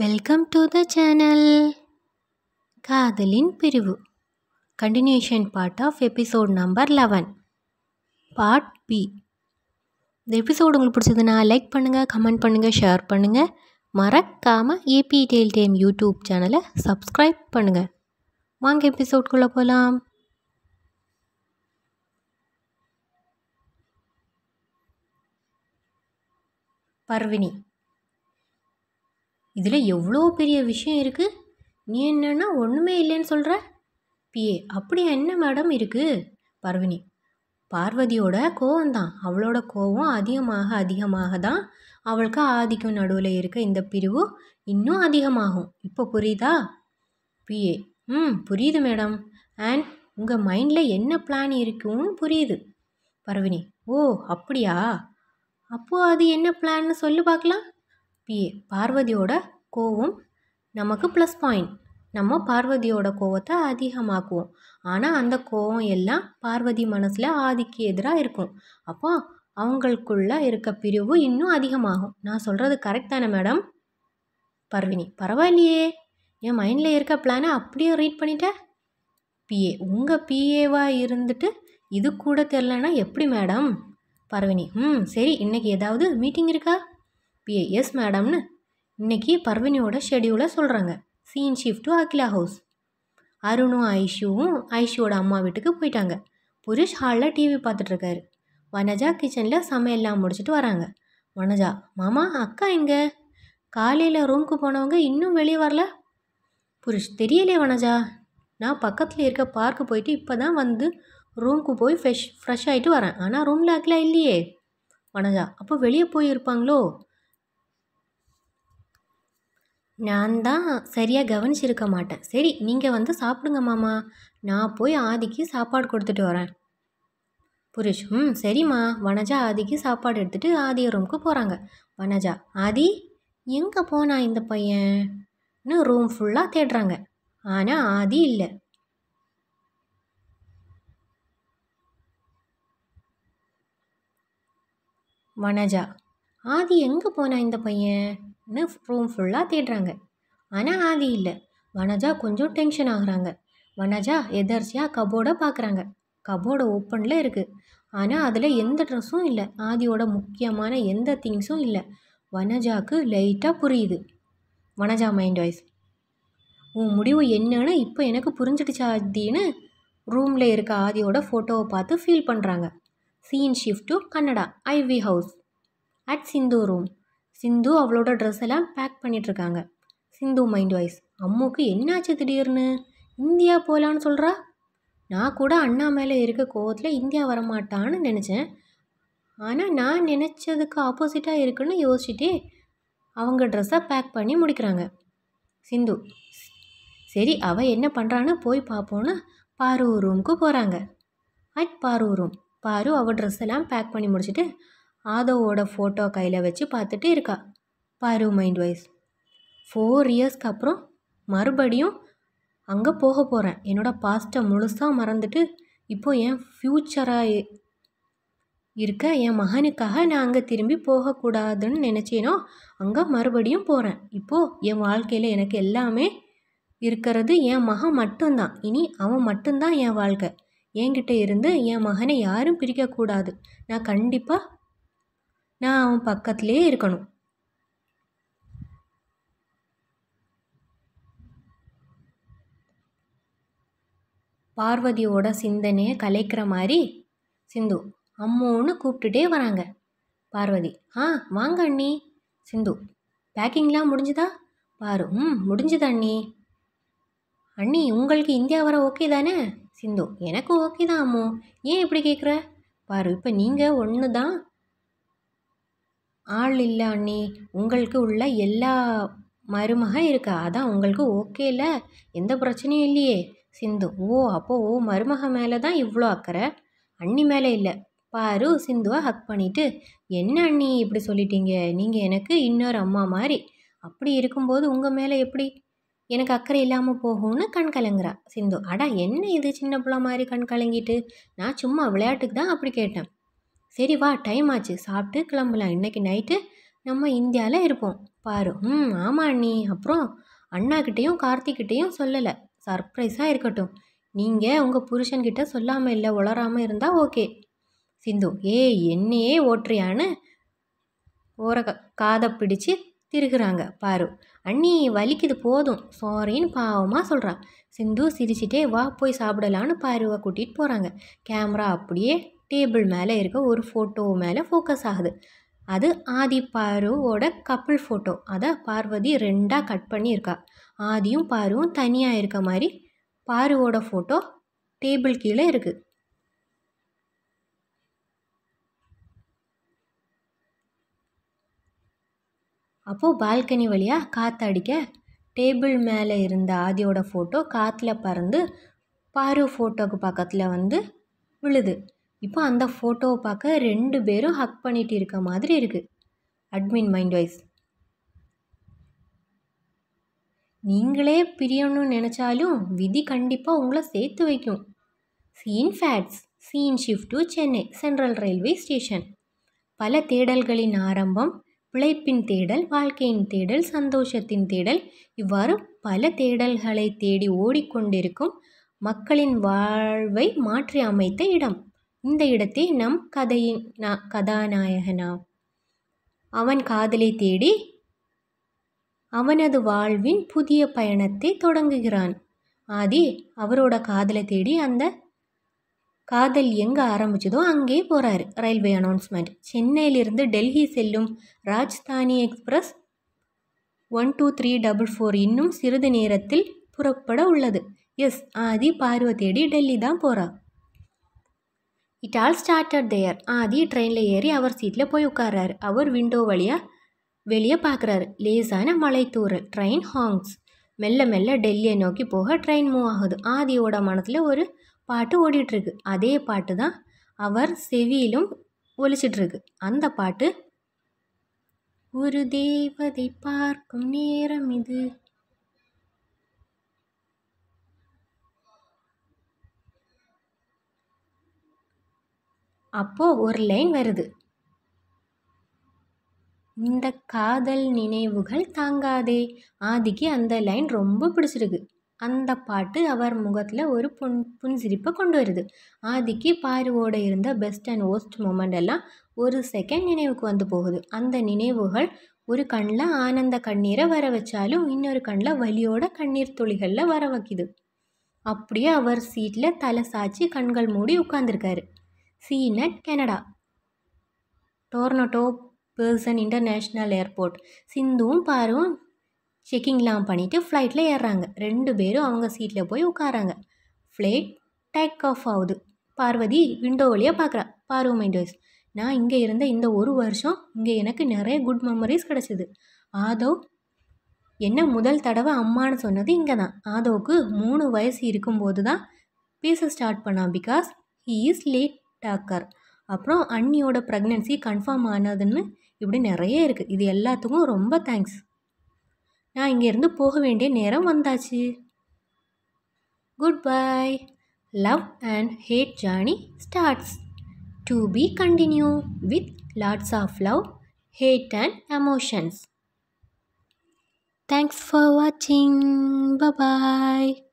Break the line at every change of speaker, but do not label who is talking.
welcome to the channel காதலின் பிரிவு continuation part of episode number eleven part B இந்த episode உங்களுக்கு பிடிச்சதுன்னா லைக் பண்ணுங்கள் கமெண்ட் பண்ணுங்கள் ஷேர் பண்ணுங்கள் மறக்காமல் ஏபி டெயில் டைம் யூடியூப் சேனலை சப்ஸ்கிரைப் பண்ணுங்கள் வாங்க எபிசோட்குள்ளே போகலாம் பர்வினி இதில் எவ்வளோ பெரிய விஷயம் இருக்குது நீ என்னன்னா ஒன்றுமே இல்லைன்னு சொல்கிற பிஏ அப்படி என்ன மேடம் இருக்குது பர்வினி பார்வதியோட கோவம்தான் அவளோட கோவம் அதிகமாக அதிகமாக தான் அவளுக்கு ஆதிக்கம் நடுவில் இருக்க இந்த பிரிவு இன்னும் அதிகமாகும் இப்போ புரியுதா பிஏ ம் புரியுது மேடம் அண்ட் உங்கள் மைண்டில் என்ன பிளான் இருக்குன்னு புரியுது பரவினி ஓ அப்படியா அப்போது அது என்ன பிளான்னு சொல்லு பார்க்கலாம் பி பார்வதியோட கோவம் நமக்கு ப்ளஸ் பாயிண்ட் நம்ம பார்வதியோட கோவத்தை அதிகமாக்குவோம் ஆனால் அந்த கோவம் எல்லாம் பார்வதி மனசில் ஆதிக்கு எதிராக இருக்கும் அப்போ அவங்களுக்குள்ள இருக்க பிரிவு இன்னும் அதிகமாகும் நான் சொல்கிறது கரெக்ட் தானே மேடம் பர்வினி பரவாயில்லையே என் மைண்டில் இருக்க பிளானை அப்படியே ரீட் பண்ணிட்டேன் பிஏ உங்கள் பிஏவாக இருந்துட்டு இது கூட தெரிலனா எப்படி மேடம் பரவினி ம் சரி இன்றைக்கி ஏதாவது மீட்டிங் இருக்கா பிஏ எஸ் மேடம்னு இன்னைக்கு பர்வினியோட ஷெடியூலை சொல்கிறாங்க scene shift to Akila house அருணும் ஐஷுவும் ஐஷுவோட அம்மா வீட்டுக்கு போயிட்டாங்க புருஷ் ஹாலில் டிவி பார்த்துட்ருக்காரு வனஜா கிச்சனில் சமையல்லாம் முடிச்சுட்டு வராங்க வனஜா மாமா அக்கா எங்கே காலையில் ரூமுக்கு போனவங்க இன்னும் வெளியே வரல புருஷ் தெரியலே வனஜா நான் பக்கத்தில் இருக்க பார்க்கு போயிட்டு இப்போ தான் வந்து ரூமுக்கு போய் ஃப்ரெஷ் ஃப்ரெஷ் ஆகிட்டு வரேன் ஆனால் ரூமில் அக்கிலா இல்லையே வனஜா அப்போ வெளியே போயிருப்பாங்களோ நான் தான் சரியாக கவனிச்சிருக்க மாட்டேன் சரி நீங்கள் வந்து சாப்பிடுங்க மாமா நான் போய் ஆதிக்கு சாப்பாடு கொடுத்துட்டு வரேன் புருஷ் ம் சரிம்மா வனஜா ஆதிக்கு சாப்பாடு எடுத்துகிட்டு ஆதிய ரூமுக்கு போகிறாங்க வனஜா ஆதி எங்கே போனா இந்த பையன்னு ரூம் ஃபுல்லாக தேடுறாங்க ஆனால் ஆதி இல்லை வனஜா ஆதி எங்கே போனா இந்த பையன் ன்னு ரூம் ஃபுல்லாக தேடுறாங்க ஆனால் ஆதி இல்லை வனஜா கொஞ்சம் டென்ஷன் ஆகுறாங்க வனஜா எதர்ச்சியாக கபோர்டை பார்க்குறாங்க கபோர்டு ஓப்பனில் இருக்குது ஆனால் அதில் எந்த ட்ரெஸ்ஸும் இல்லை ஆதியோட முக்கியமான எந்த திங்ஸும் இல்லை வனஜாவுக்கு லைட்டாக புரியுது வனஜா மைண்ட் வாய்ஸ் உன் முடிவு என்னன்னு இப்போ எனக்கு புரிஞ்சிடுச்சா ஆதின்னு ரூமில் இருக்க ஆதியோட ஃபோட்டோவை பார்த்து ஃபீல் பண்ணுறாங்க scene shift to Canada Ivy house at Sindhu room Sindhu அவளோட ட்ரெஸ் எல்லாம் பேக் இருக்காங்க சிந்து மைண்ட் வாய்ஸ் அம்முக்கு என்னாச்சு திடீர்னு இந்தியா போகலான்னு சொல்கிறா நான் கூட அண்ணா மேலே இருக்க கோவத்தில் இந்தியா வரமாட்டான்னு நினச்சேன் ஆனால் நான் நினச்சதுக்கு ஆப்போசிட்டாக இருக்குன்னு யோசிச்சுட்டே அவங்க ட்ரெஸ்ஸை பேக் பண்ணி முடிக்கிறாங்க சிந்து சரி அவள் என்ன பண்ணுறான்னு போய் பார்ப்போன்னு பாரு ரூமுக்கு போகிறாங்க அட் பாரு ரூம் பாரு அவள் ட்ரெஸ் எல்லாம் பேக் பண்ணி முடிச்சுட்டு ஆதவோட ஃபோட்டோ கையில் வச்சு பார்த்துட்டு இருக்கா பாரு மைண்ட் வைஸ் ஃபோர் இயர்ஸ்க்கு அப்புறம் மறுபடியும் அங்கே போக போகிறேன் என்னோடய பாஸ்ட்டை முழுசாக மறந்துட்டு இப்போது என் ஃப்யூச்சராக இருக்க என் மகனுக்காக நான் அங்கே திரும்பி போகக்கூடாதுன்னு நினச்சேனோ அங்கே மறுபடியும் போகிறேன் இப்போது என் வாழ்க்கையில் எனக்கு எல்லாமே இருக்கிறது என் மகன் மட்டும்தான் இனி அவன் மட்டும்தான் என் வாழ்க்கை என்கிட்ட இருந்து என் மகனை யாரும் பிரிக்கக்கூடாது நான் கண்டிப்பாக அவன் பக்கத்திலே இருக்கணும் பார்வதியோட சிந்தனையை கலைக்கிற மாதிரி சிந்து அம்மோன்னு கூப்பிட்டுட்டே வராங்க பார்வதி ஆ வாங்க அண்ணி சிந்து பேக்கிங்லாம் முடிஞ்சுதா பாரு ம் முடிஞ்சுதா அண்ணி அண்ணி உங்களுக்கு இந்தியா வர ஓகே தானே சிந்து எனக்கு ஓகே தான் அம்மோ ஏன் இப்படி கேட்குற பாரு இப்போ நீங்கள் ஒன்று தான் ஆள் இல்லை அண்ணி உங்களுக்கு உள்ள எல்லா மருமக இருக்கா அதான் உங்களுக்கு ஓகேல எந்த பிரச்சனையும் இல்லையே சிந்து ஓ அப்போ ஓ மருமக மேலே தான் இவ்வளோ அக்கறை அண்ணி மேலே இல்லை பாரு சிந்துவை ஹக் பண்ணிவிட்டு என்ன அண்ணி இப்படி சொல்லிட்டீங்க நீங்கள் எனக்கு இன்னொரு அம்மா மாதிரி அப்படி இருக்கும்போது உங்கள் மேலே எப்படி எனக்கு அக்கறை இல்லாமல் போகும்னு கண் கலங்குறா சிந்து அடா என்ன இது சின்ன பிள்ளை மாதிரி கண் கலங்கிட்டு நான் சும்மா விளையாட்டுக்கு தான் அப்படி கேட்டேன் சரி வா டைம் ஆச்சு சாப்பிட்டு கிளம்பலாம் இன்றைக்கி நைட்டு நம்ம இந்தியாவில் இருப்போம் பாரு ம் ஆமாம் அண்ணி அப்புறம் அண்ணாக்கிட்டேயும் கார்த்திக்கிட்டேயும் சொல்லலை சர்ப்ரைஸாக இருக்கட்டும் நீங்கள் உங்கள் புருஷன்கிட்ட சொல்லாமல் இல்லை உளராமல் இருந்தால் ஓகே சிந்து ஏ என்னையே ஓட்டுறியான்னு ஓர காதை பிடிச்சு திருகிறாங்க பாரு அண்ணி வலிக்குது போதும் சாரின்னு பாவமாக சொல்கிறான் சிந்து சிரிச்சிட்டே வா போய் சாப்பிடலான்னு பாருவை கூட்டிகிட்டு போகிறாங்க கேமரா அப்படியே டேபிள் மேலே இருக்க ஒரு ஃபோட்டோ மேலே ஃபோக்கஸ் ஆகுது அது ஆதி பாருவோட கப்புள் ஃபோட்டோ அதை பார்வதி ரெண்டாக கட் பண்ணியிருக்கா ஆதியும் பாருவும் தனியாக இருக்க மாதிரி பாருவோட ஃபோட்டோ டேபிள் கீழே இருக்குது அப்போது பால்கனி வழியாக காற்றடிக்க டேபிள் மேலே இருந்த ஆதியோட ஃபோட்டோ காற்றுல பறந்து பாரு ஃபோட்டோக்கு பக்கத்தில் வந்து விழுது இப்போ அந்த ஃபோட்டோவை பார்க்க ரெண்டு பேரும் ஹக் பண்ணிகிட்டு இருக்க மாதிரி இருக்குது அட்மின் மைண்ட் வைஸ் நீங்களே பிரியணும்னு நினச்சாலும் விதி கண்டிப்பாக உங்களை சேர்த்து வைக்கும் scene fades scene shift to Chennai central railway station பல தேடல்களின் ஆரம்பம் பிழைப்பின் தேடல் வாழ்க்கையின் தேடல் சந்தோஷத்தின் தேடல் இவ்வாறு பல தேடல்களை தேடி ஓடிக்கொண்டிருக்கும் மக்களின் வாழ்வை மாற்றி அமைத்த இடம் இந்த இடத்தில் நம் கதையின் கதாநாயகனா அவன் காதலை தேடி அவனது வாழ்வின் புதிய பயணத்தை தொடங்குகிறான் ஆதி அவரோட காதலை தேடி அந்த காதல் எங்கே ஆரம்பிச்சதோ அங்கே போகிறார் ரயில்வே அனௌன்ஸ்மெண்ட் சென்னையிலிருந்து டெல்லி செல்லும் Rajdhani express one two three double four இன்னும் சிறிது நேரத்தில் புறப்பட உள்ளது எஸ் ஆதி பார்வ தேடி டெல்லி தான் போகிறா it all started there Aadhi ட்ரெயினில் ஏறி அவர் சீட்டில் போய் உட்கார்றாரு அவர் விண்டோ வழியாக வெளியே பார்க்குறாரு லேசான மலைத்தூரல் ட்ரெயின் ஹாங்ஸ் மெல்ல மெல்ல டெல்லியை நோக்கி போக ட்ரெயின் மூவ் ஆகுது ஆதியோட மனத்தில் ஒரு பாட்டு ஓடிட்டுருக்கு அதே பாட்டு தான் அவர் செவியிலும் ஒலிச்சிட்ருக்கு அந்த பாட்டு ஒரு தேவதை பார்க்கும் நேரம் இது அப்போது ஒரு லைன் வருது இந்த காதல் நினைவுகள் தாங்காதே ஆதிக்கு அந்த லைன் ரொம்ப பிடிச்சிருக்கு அந்த பாட்டு அவர் முகத்தில் ஒரு புன் புன்சிரிப்பை கொண்டு வருது ஆதிக்கு பாருவோட இருந்த பெஸ்ட் அண்ட் ஓஸ்ட் மூமெண்ட் எல்லாம் ஒரு செகண்ட் நினைவுக்கு வந்து போகுது அந்த நினைவுகள் ஒரு கண்ணில் ஆனந்த கண்ணீரை வர வச்சாலும் இன்னொரு கண்ணில் வலியோட கண்ணீர் துளிகளில் வர வைக்குது அப்படியே அவர் சீட்டில் தலை சாய்ச்சி கண்கள் மூடி உட்காந்துருக்காரு scene at Canada Toronto Pearson international airport சிந்துவும் பாருவும் செக்கிங்லாம் பண்ணிவிட்டு ஃப்ளைட்டில் ஏறுறாங்க ரெண்டு பேரும் அவங்க சீட்டில் போய் உட்காராங்க ஃப்ளைட் டேக் ஆஃப் ஆகுது பார்வதி விண்டோ வழியாக பார்க்குறா பார்வ மைண்டோஸ் oh நான் இங்கே இருந்த இந்த ஒரு வருஷம் இங்கே எனக்கு நிறைய குட் மெமரிஸ் கிடச்சிது ஆதவ் என்ன முதல் தடவை அம்மானு சொன்னது இங்கே தான் ஆதோவுக்கு மூணு வயசு இருக்கும்போது தான் பேச ஸ்டார்ட் பண்ணான் because he is late talker அப்புறம் அன்னியோட ப்ரெக்னென்சி கன்ஃபார்ம் ஆனதுன்னு இப்படி நிறைய இருக்குது இது எல்லாத்துக்கும் ரொம்ப தேங்க்ஸ் நான் இங்கேருந்து போக வேண்டிய நேரம் வந்தாச்சு goodbye love and hate journey starts to be continue with lots of love hate and emotions thanks for வாட்சிங் ப பாய்